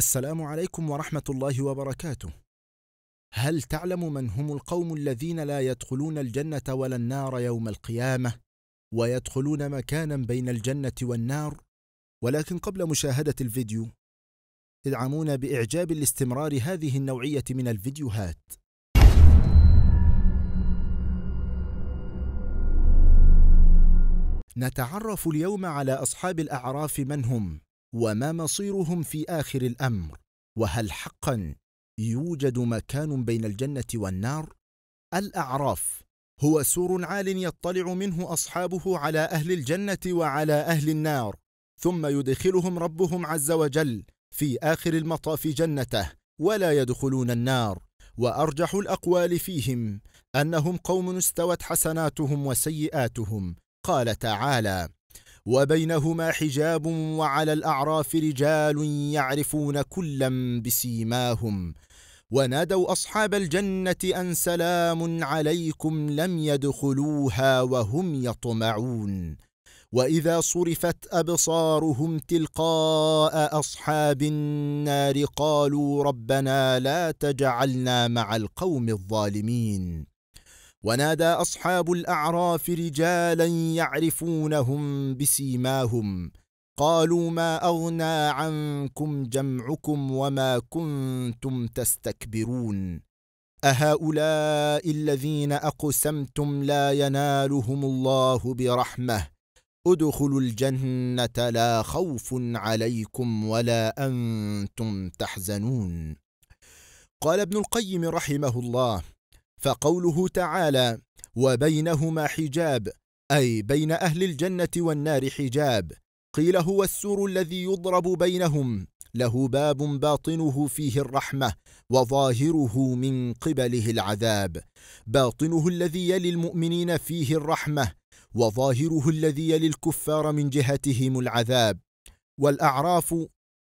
السلام عليكم ورحمة الله وبركاته. هل تعلم من هم القوم الذين لا يدخلون الجنة ولا النار يوم القيامة، ويدخلون مكانا بين الجنة والنار؟ ولكن قبل مشاهدة الفيديو، ادعمونا بإعجاب لاستمرار هذه النوعية من الفيديوهات. نتعرف اليوم على أصحاب الأعراف من هم وما مصيرهم في آخر الأمر وهل حقا يوجد مكان بين الجنة والنار؟ الأعراف هو سور عال يطلع منه أصحابه على أهل الجنة وعلى أهل النار ثم يدخلهم ربهم عز وجل في آخر المطاف جنته ولا يدخلون النار وأرجح الأقوال فيهم أنهم قوم استوت حسناتهم وسيئاتهم قال تعالى وبينهما حجاب وعلى الأعراف رجال يعرفون كلا بسيماهم ونادوا أصحاب الجنة أن سلام عليكم لم يدخلوها وهم يطمعون وإذا صرفت أبصارهم تلقاء أصحاب النار قالوا ربنا لا تجعلنا مع القوم الظالمين ونادى أصحاب الأعراف رجالا يعرفونهم بسيماهم قالوا ما أغنى عنكم جمعكم وما كنتم تستكبرون أهؤلاء الذين أقسمتم لا ينالهم الله برحمة ادخلوا الجنة لا خوف عليكم ولا أنتم تحزنون قال ابن القيم رحمه الله فقوله تعالى وبينهما حجاب أي بين أهل الجنة والنار حجاب قيل هو السور الذي يضرب بينهم له باب باطنه فيه الرحمة وظاهره من قبله العذاب باطنه الذي يلي المؤمنين فيه الرحمة وظاهره الذي يلي الكفار من جهتهم العذاب والأعراف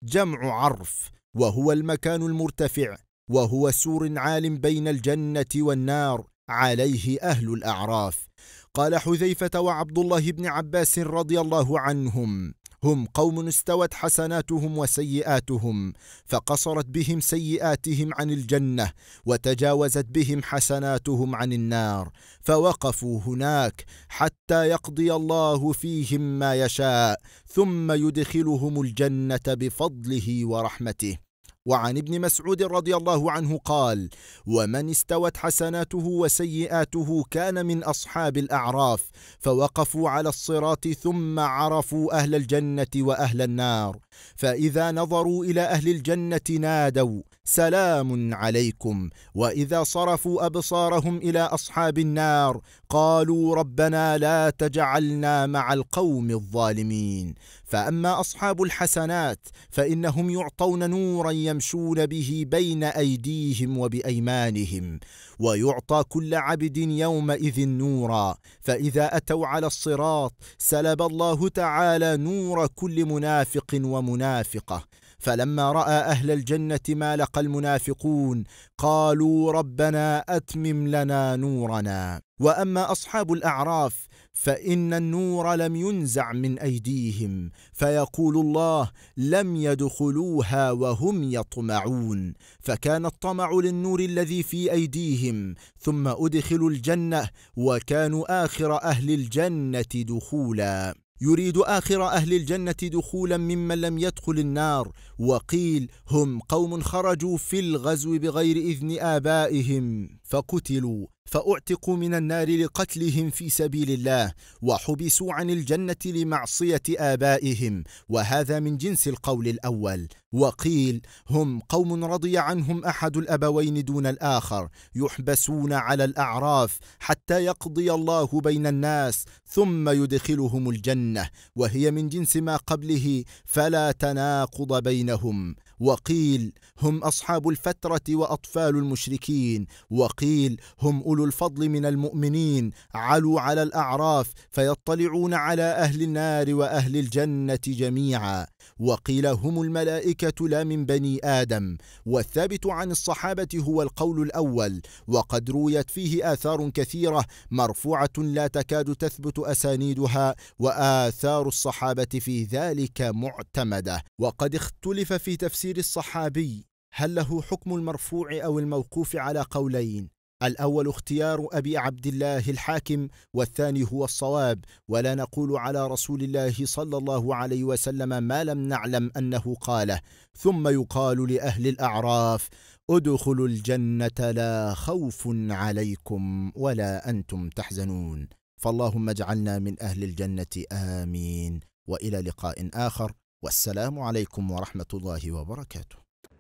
جمع عرف وهو المكان المرتفع وهو سور عال بين الجنة والنار عليه أهل الأعراف قال حذيفة وعبد الله بن عباس رضي الله عنهم هم قوم استوت حسناتهم وسيئاتهم فقصرت بهم سيئاتهم عن الجنه وتجاوزت بهم حسناتهم عن النار فوقفوا هناك حتى يقضي الله فيهم ما يشاء ثم يدخلهم الجنه بفضله ورحمته وعن ابن مسعود رضي الله عنه قال ومن استوت حسناته وسيئاته كان من اصحاب الاعراف فوقفوا على الصراط ثم عرفوا اهل الجنه واهل النار فإذا نظروا إلى أهل الجنة نادوا سلام عليكم وإذا صرفوا أبصارهم إلى أصحاب النار قالوا ربنا لا تجعلنا مع القوم الظالمين فأما أصحاب الحسنات فإنهم يعطون نورا يمشون به بين أيديهم وبأيمانهم ويعطى كل عبد يومئذ نورا فإذا أتوا على الصراط سلب الله تعالى نور كل منافق ومنافق منافقه فلما راى اهل الجنه ما لقى المنافقون قالوا ربنا اتمم لنا نورنا واما اصحاب الاعراف فان النور لم ينزع من ايديهم فيقول الله لم يدخلوها وهم يطمعون فكان الطمع للنور الذي في ايديهم ثم ادخلوا الجنه وكانوا اخر اهل الجنه دخولا يريد آخر أهل الجنة دخولا ممن لم يدخل النار وقيل هم قوم خرجوا في الغزو بغير إذن آبائهم فقتلوا فاعتقوا من النار لقتلهم في سبيل الله وحبسوا عن الجنه لمعصيه ابائهم وهذا من جنس القول الاول وقيل هم قوم رضي عنهم احد الابوين دون الاخر يحبسون على الاعراف حتى يقضي الله بين الناس ثم يدخلهم الجنه وهي من جنس ما قبله فلا تناقض بينهم وقيل هم اصحاب الفتره واطفال المشركين وقيل هم اولو الفضل من المؤمنين علوا على الاعراف فيطلعون على اهل النار واهل الجنه جميعا وقيل هم الملائكه لا من بني ادم والثابت عن الصحابه هو القول الاول وقد رويت فيه اثار كثيره مرفوعه لا تكاد تثبت اسانيدها واثار الصحابه في ذلك معتمده وقد اختلف في تفسير تفسير الصحابي هل له حكم المرفوع أو الموقوف على قولين الأول اختيار أبي عبد الله الحاكم والثاني هو الصواب ولا نقول على رسول الله صلى الله عليه وسلم ما لم نعلم أنه قاله ثم يقال لأهل الأعراف ادخلوا الجنة لا خوف عليكم ولا أنتم تحزنون فاللهم اجعلنا من أهل الجنة آمين وإلى لقاء آخر والسلام عليكم ورحمة الله وبركاته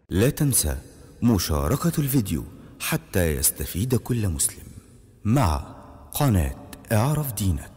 لا تنسى مشاركة الفيديو حتى يستفيد كل مسلم مع قناة اعرف دينك